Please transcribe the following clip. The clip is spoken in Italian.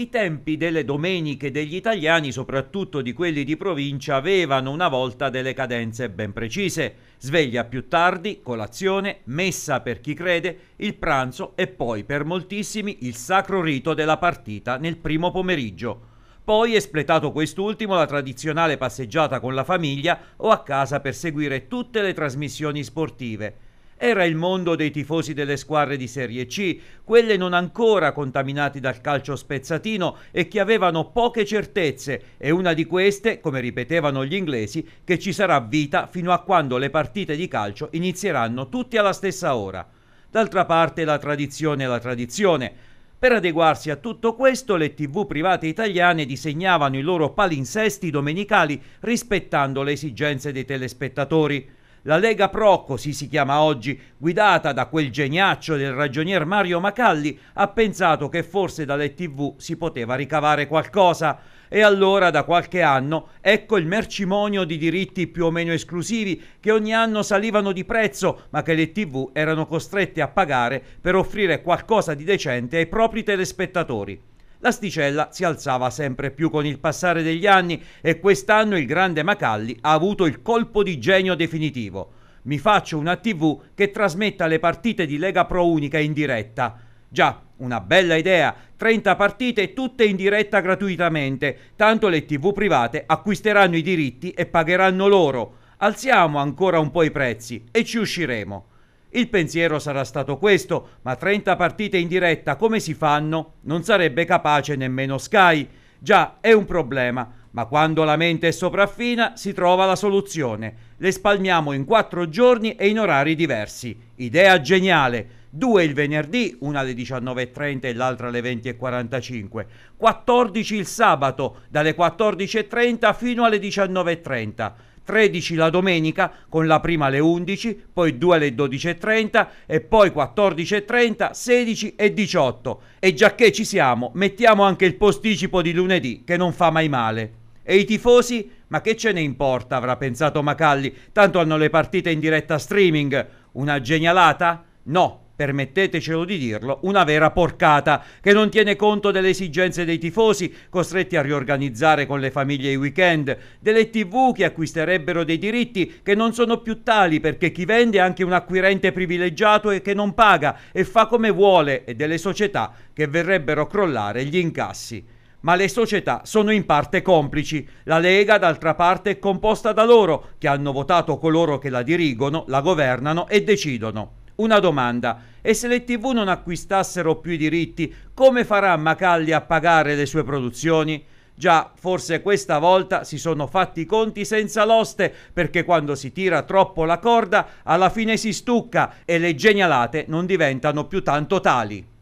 I tempi delle domeniche degli italiani, soprattutto di quelli di provincia, avevano una volta delle cadenze ben precise. Sveglia più tardi, colazione, messa per chi crede, il pranzo e poi per moltissimi il sacro rito della partita nel primo pomeriggio. Poi, espletato quest'ultimo, la tradizionale passeggiata con la famiglia o a casa per seguire tutte le trasmissioni sportive. Era il mondo dei tifosi delle squadre di Serie C, quelle non ancora contaminate dal calcio spezzatino e che avevano poche certezze e una di queste, come ripetevano gli inglesi, che ci sarà vita fino a quando le partite di calcio inizieranno tutti alla stessa ora. D'altra parte la tradizione è la tradizione. Per adeguarsi a tutto questo, le tv private italiane disegnavano i loro palinsesti domenicali rispettando le esigenze dei telespettatori. La Lega Pro, così si chiama oggi, guidata da quel geniaccio del ragionier Mario Macalli, ha pensato che forse dalle tv si poteva ricavare qualcosa. E allora da qualche anno ecco il mercimonio di diritti più o meno esclusivi che ogni anno salivano di prezzo ma che le tv erano costrette a pagare per offrire qualcosa di decente ai propri telespettatori l'asticella si alzava sempre più con il passare degli anni e quest'anno il grande Macalli ha avuto il colpo di genio definitivo. Mi faccio una TV che trasmetta le partite di Lega Pro Unica in diretta. Già, una bella idea, 30 partite tutte in diretta gratuitamente, tanto le TV private acquisteranno i diritti e pagheranno loro. Alziamo ancora un po' i prezzi e ci usciremo. Il pensiero sarà stato questo, ma 30 partite in diretta come si fanno non sarebbe capace nemmeno Sky. Già, è un problema, ma quando la mente è sopraffina si trova la soluzione. Le spalmiamo in quattro giorni e in orari diversi. Idea geniale! Due il venerdì, una alle 19.30 e l'altra alle 20.45, 14 il sabato dalle 14.30 fino alle 19.30, 13 la domenica con la prima alle 11, poi 2 alle 12.30 e poi 14.30, 16 e 18. E già che ci siamo, mettiamo anche il posticipo di lunedì che non fa mai male. E i tifosi? Ma che ce ne importa, avrà pensato Macalli, tanto hanno le partite in diretta streaming. Una genialata? No, permettetecelo di dirlo, una vera porcata che non tiene conto delle esigenze dei tifosi costretti a riorganizzare con le famiglie i weekend, delle tv che acquisterebbero dei diritti che non sono più tali perché chi vende è anche un acquirente privilegiato e che non paga e fa come vuole e delle società che verrebbero a crollare gli incassi ma le società sono in parte complici. La Lega, d'altra parte, è composta da loro, che hanno votato coloro che la dirigono, la governano e decidono. Una domanda, e se le tv non acquistassero più i diritti, come farà Macalli a pagare le sue produzioni? Già, forse questa volta si sono fatti i conti senza l'oste, perché quando si tira troppo la corda, alla fine si stucca e le genialate non diventano più tanto tali.